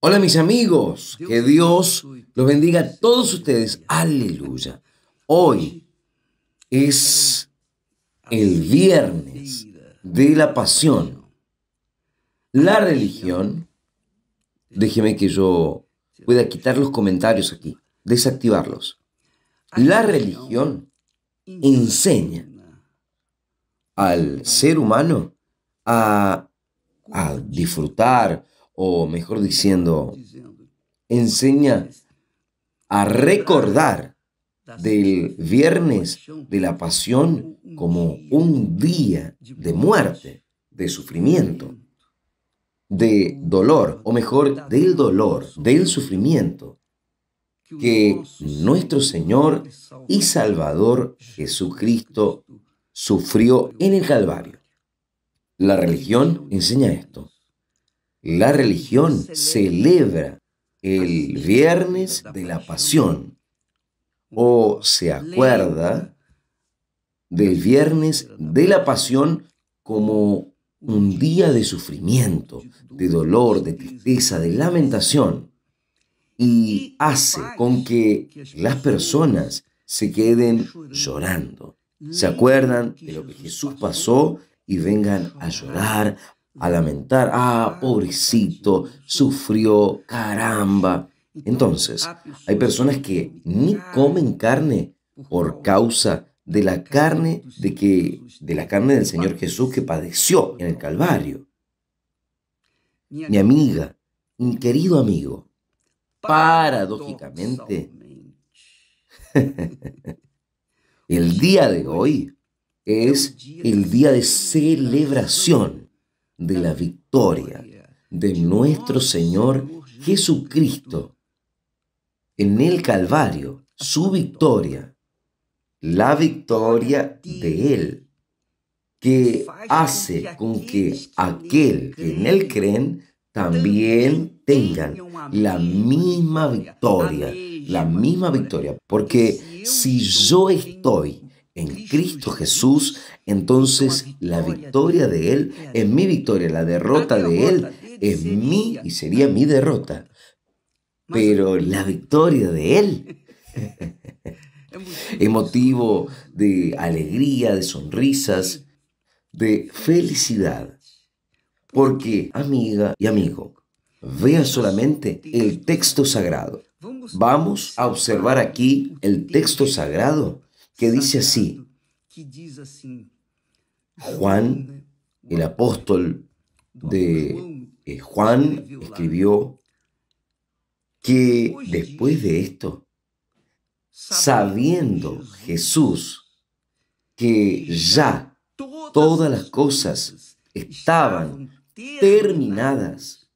Hola mis amigos, que Dios los bendiga a todos ustedes. Aleluya. Hoy es el viernes de la pasión. La religión, déjeme que yo pueda quitar los comentarios aquí, desactivarlos. La religión enseña al ser humano a, a disfrutar, o mejor diciendo, enseña a recordar del viernes de la pasión como un día de muerte, de sufrimiento, de dolor, o mejor, del dolor, del sufrimiento, que nuestro Señor y Salvador Jesucristo sufrió en el Calvario. La religión enseña esto. La religión celebra el viernes de la pasión o se acuerda del viernes de la pasión como un día de sufrimiento, de dolor, de tristeza, de lamentación y hace con que las personas se queden llorando. Se acuerdan de lo que Jesús pasó y vengan a llorar, a lamentar, ah, pobrecito, sufrió, caramba. Entonces, hay personas que ni comen carne por causa de la carne de que de la carne del Señor Jesús que padeció en el Calvario. Mi amiga, mi querido amigo, paradójicamente el día de hoy es el día de celebración de la victoria de nuestro Señor Jesucristo en el Calvario, su victoria, la victoria de Él, que hace con que aquel que en Él creen también tengan la misma victoria, la misma victoria, porque si yo estoy en Cristo Jesús, entonces la victoria de Él es mi victoria, la derrota de Él es mi y sería mi derrota. Pero la victoria de Él es motivo de alegría, de sonrisas, de felicidad. Porque, amiga y amigo, vea solamente el texto sagrado. Vamos a observar aquí el texto sagrado que dice así, Juan, el apóstol de eh, Juan, escribió que después de esto, sabiendo Jesús que ya todas las cosas estaban terminadas,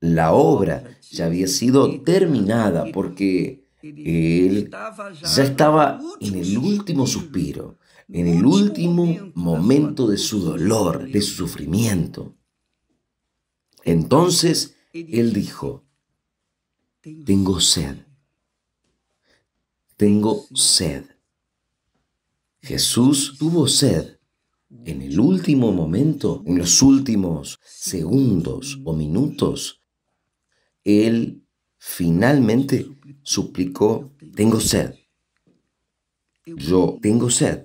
la obra ya había sido terminada porque él ya estaba en el último suspiro, en el último momento de su dolor, de su sufrimiento. Entonces él dijo, tengo sed, tengo sed. Jesús tuvo sed en el último momento, en los últimos segundos o minutos. Él Finalmente suplicó, tengo sed. Yo tengo sed.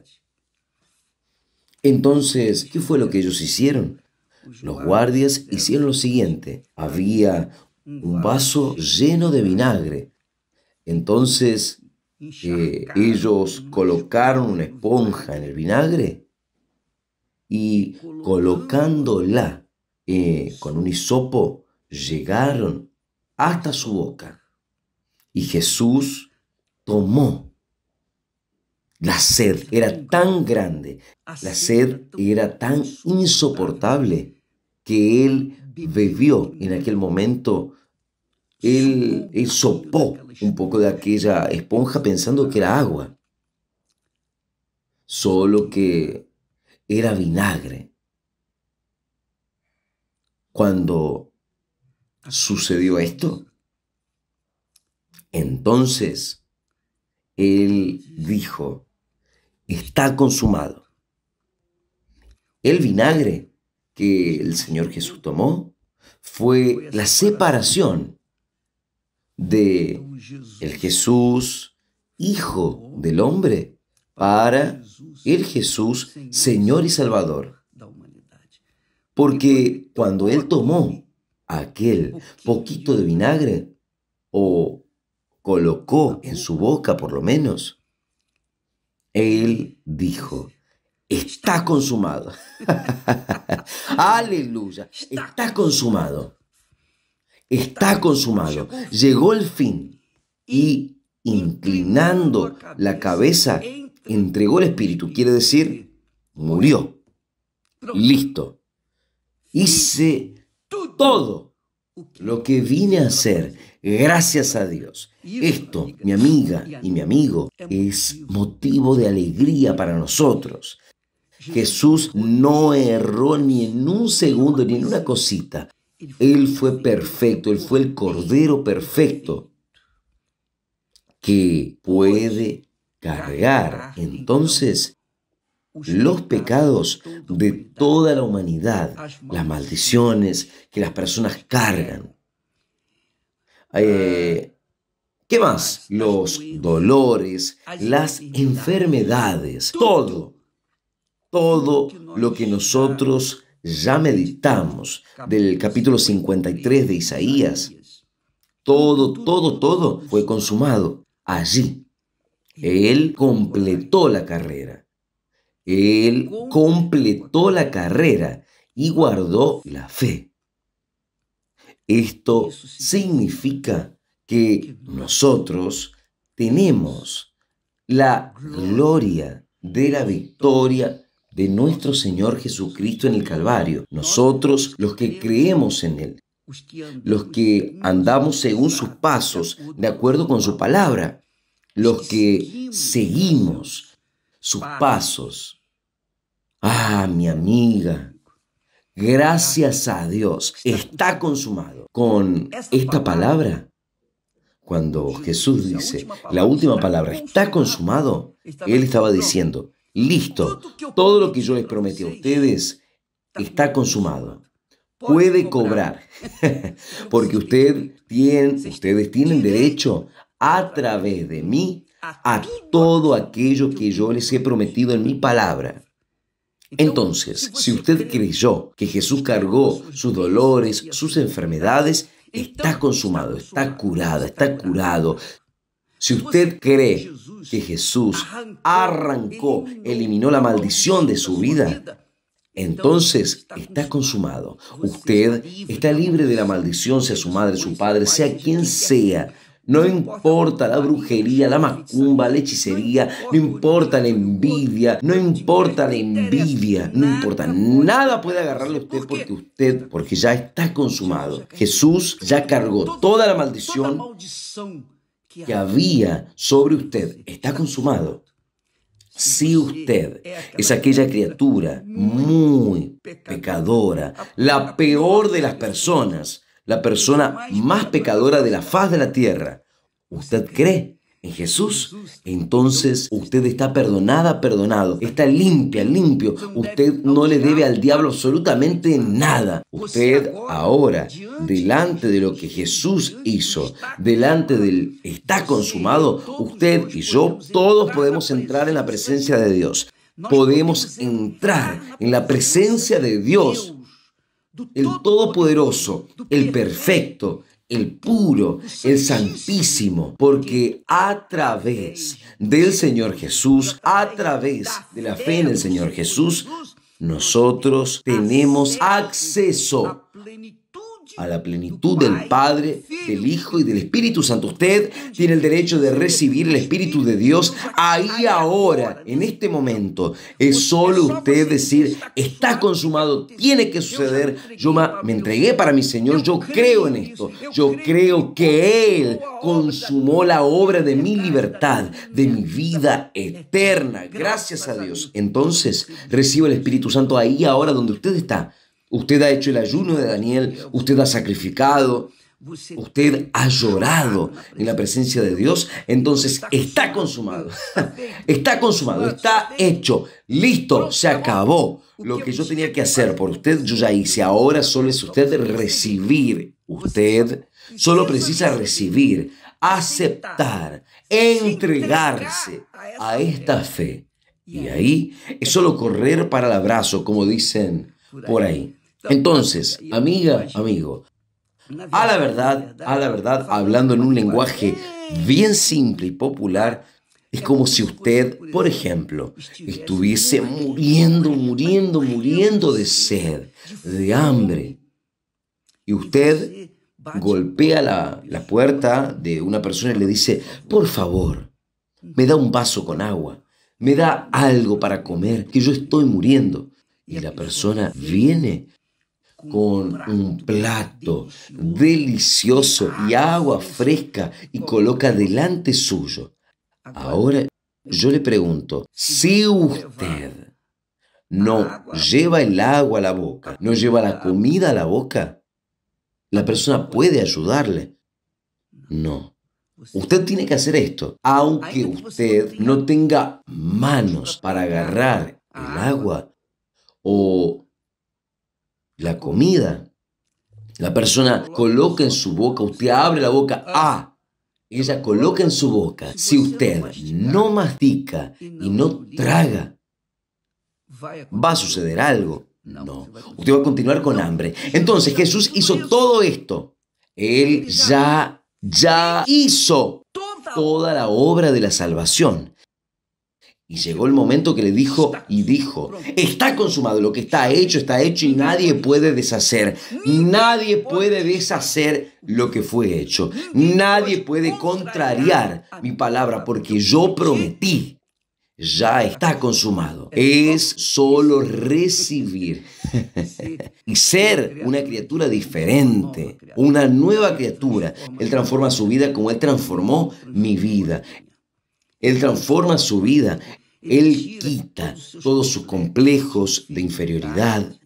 Entonces, ¿qué fue lo que ellos hicieron? Los guardias hicieron lo siguiente. Había un vaso lleno de vinagre. Entonces, eh, ellos colocaron una esponja en el vinagre y colocándola eh, con un hisopo, llegaron hasta su boca. Y Jesús tomó. La sed era tan grande, la sed era tan insoportable que él bebió en aquel momento, él, sopó un poco de aquella esponja pensando que era agua, solo que era vinagre. Cuando sucedió esto? Entonces, él dijo, está consumado. El vinagre que el Señor Jesús tomó fue la separación de el Jesús hijo del hombre para el Jesús Señor y Salvador. Porque cuando él tomó aquel poquito de vinagre o colocó en su boca por lo menos, él dijo, está consumado. Aleluya, está consumado. Está consumado. Llegó el fin y inclinando la cabeza, entregó el espíritu. Quiere decir, murió. Listo. Hice todo lo que vine a hacer, gracias a Dios. Esto, mi amiga y mi amigo, es motivo de alegría para nosotros. Jesús no erró ni en un segundo, ni en una cosita. Él fue perfecto, Él fue el Cordero perfecto que puede cargar entonces los pecados de toda la humanidad, las maldiciones que las personas cargan. Eh, ¿Qué más? Los dolores, las enfermedades, todo, todo lo que nosotros ya meditamos del capítulo 53 de Isaías, todo, todo, todo fue consumado allí. Él completó la carrera. Él completó la carrera y guardó la fe. Esto significa que nosotros tenemos la gloria de la victoria de nuestro Señor Jesucristo en el Calvario. Nosotros los que creemos en Él, los que andamos según sus pasos, de acuerdo con su palabra, los que seguimos sus pasos. Ah, mi amiga, gracias a Dios, está consumado. Con esta palabra, cuando Jesús dice, la última palabra, está consumado, Él estaba diciendo, listo, todo lo que yo les prometí a ustedes está consumado. Puede cobrar, porque usted tiene, ustedes tienen derecho a través de mí a todo aquello que yo les he prometido en mi palabra. Entonces, si usted creyó que Jesús cargó sus dolores, sus enfermedades, está consumado, está curado, está curado. Si usted cree que Jesús arrancó, eliminó la maldición de su vida, entonces está consumado. Pues usted está libre de la maldición, sea su madre, su padre, sea quien sea. No importa la brujería, la macumba, la hechicería, no importa la envidia, no importa la envidia, no importa. Nada puede agarrarle a usted porque usted, porque ya está consumado. Jesús ya cargó toda la maldición que había sobre usted. Está consumado. Si usted es aquella criatura muy pecadora, la peor de las personas, la persona más pecadora de la faz de la tierra, usted cree en Jesús, entonces usted está perdonada, perdonado, está limpia, limpio. Usted no le debe al diablo absolutamente nada. Usted ahora, delante de lo que Jesús hizo, delante del está consumado, usted y yo todos podemos entrar en la presencia de Dios. Podemos entrar en la presencia de Dios el todopoderoso, el perfecto, el puro, el santísimo, porque a través del Señor Jesús, a través de la fe en el Señor Jesús, nosotros tenemos acceso a la plenitud del Padre, del Hijo y del Espíritu Santo. Usted tiene el derecho de recibir el Espíritu de Dios ahí ahora, en este momento. Es solo usted decir, está consumado, tiene que suceder. Yo me entregué para mi Señor, yo creo en esto. Yo creo que Él consumó la obra de mi libertad, de mi vida eterna. Gracias a Dios. Entonces, reciba el Espíritu Santo ahí ahora donde usted está Usted ha hecho el ayuno de Daniel, usted ha sacrificado, usted ha llorado en la presencia de Dios, entonces está consumado, está consumado, está hecho, listo, se acabó. Lo que yo tenía que hacer por usted, yo ya hice. Ahora solo es usted recibir. Usted solo precisa recibir, aceptar, entregarse a esta fe. Y ahí es solo correr para el abrazo, como dicen por ahí. Entonces, amiga, amigo, a la verdad, a la verdad, hablando en un lenguaje bien simple y popular, es como si usted, por ejemplo, estuviese muriendo, muriendo, muriendo de sed, de hambre. Y usted golpea la, la puerta de una persona y le dice, por favor, me da un vaso con agua, me da algo para comer, que yo estoy muriendo. Y la persona viene con un plato delicioso y ah, agua fresca y coloca delante suyo. Ah, Ahora yo le pregunto, si usted no ah, lleva el agua a la boca, no lleva la comida a la boca, la persona puede ayudarle. No. Pues usted tiene que hacer esto, aunque usted no tenga manos para agarrar el agua o la comida. La persona coloca en su boca, usted abre la boca, ah, ella coloca en su boca. Si usted no mastica y no traga, va a suceder algo. No, usted va a continuar con hambre. Entonces Jesús hizo todo esto. Él ya, ya hizo toda la obra de la salvación. Y llegó el momento que le dijo y dijo, está consumado, lo que está hecho está hecho y nadie puede deshacer, nadie puede deshacer lo que fue hecho, nadie puede contrariar mi palabra porque yo prometí, ya está consumado. Es solo recibir y ser una criatura diferente, una nueva criatura. Él transforma su vida como Él transformó mi vida. Él transforma su vida, Él quita todos sus complejos de inferioridad,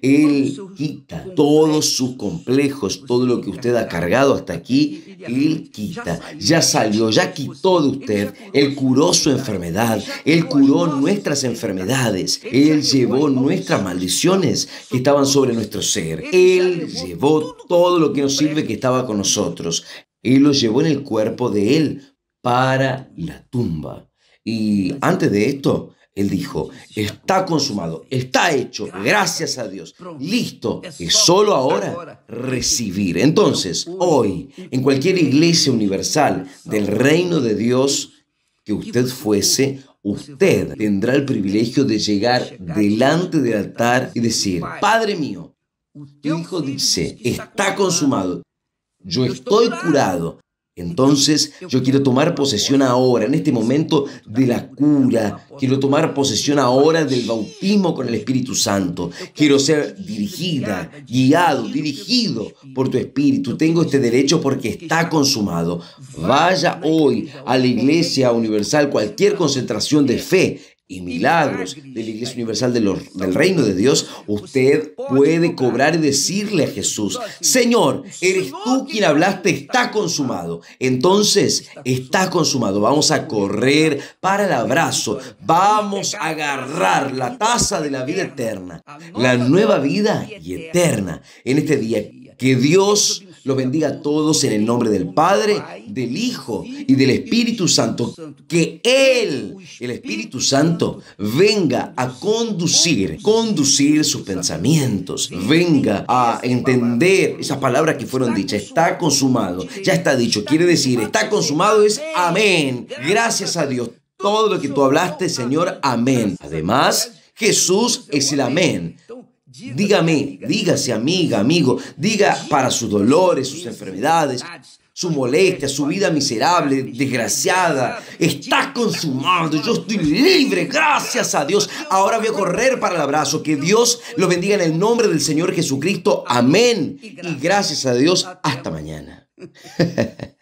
Él quita todos sus complejos, todo lo que usted ha cargado hasta aquí, Él quita, ya salió, ya quitó de usted, Él curó su enfermedad, Él curó nuestras enfermedades, Él llevó nuestras maldiciones que estaban sobre nuestro ser, Él llevó todo lo que nos sirve que estaba con nosotros. Él lo llevó en el cuerpo de Él para la tumba. Y antes de esto, él dijo, está consumado, está hecho, gracias a Dios, listo, es solo ahora recibir. Entonces, hoy, en cualquier iglesia universal del reino de Dios que usted fuese, usted tendrá el privilegio de llegar delante del altar y decir, Padre mío, tu hijo dice, está consumado, yo estoy curado, entonces yo quiero tomar posesión ahora, en este momento, de la cura. Quiero tomar posesión ahora del bautismo con el Espíritu Santo. Quiero ser dirigida, guiado, dirigido por tu Espíritu. Tengo este derecho porque está consumado. Vaya hoy a la Iglesia Universal, cualquier concentración de fe y milagros de la Iglesia Universal del Reino de Dios, usted puede cobrar y decirle a Jesús, Señor, eres tú quien hablaste, está consumado. Entonces, está consumado. Vamos a correr para el abrazo. Vamos a agarrar la taza de la vida eterna, la nueva vida y eterna en este día que Dios los bendiga a todos en el nombre del Padre, del Hijo y del Espíritu Santo. Que Él, el Espíritu Santo, venga a conducir, conducir sus pensamientos. Venga a entender esas palabras que fueron dichas. Está consumado, ya está dicho. Quiere decir, está consumado es amén. Gracias a Dios. Todo lo que tú hablaste, Señor, amén. Además, Jesús es el amén. Dígame, dígase amiga, amigo, diga para sus dolores, sus enfermedades, su molestia, su vida miserable, desgraciada. Está consumado, yo estoy libre, gracias a Dios. Ahora voy a correr para el abrazo. Que Dios lo bendiga en el nombre del Señor Jesucristo. Amén. Y gracias a Dios, hasta mañana.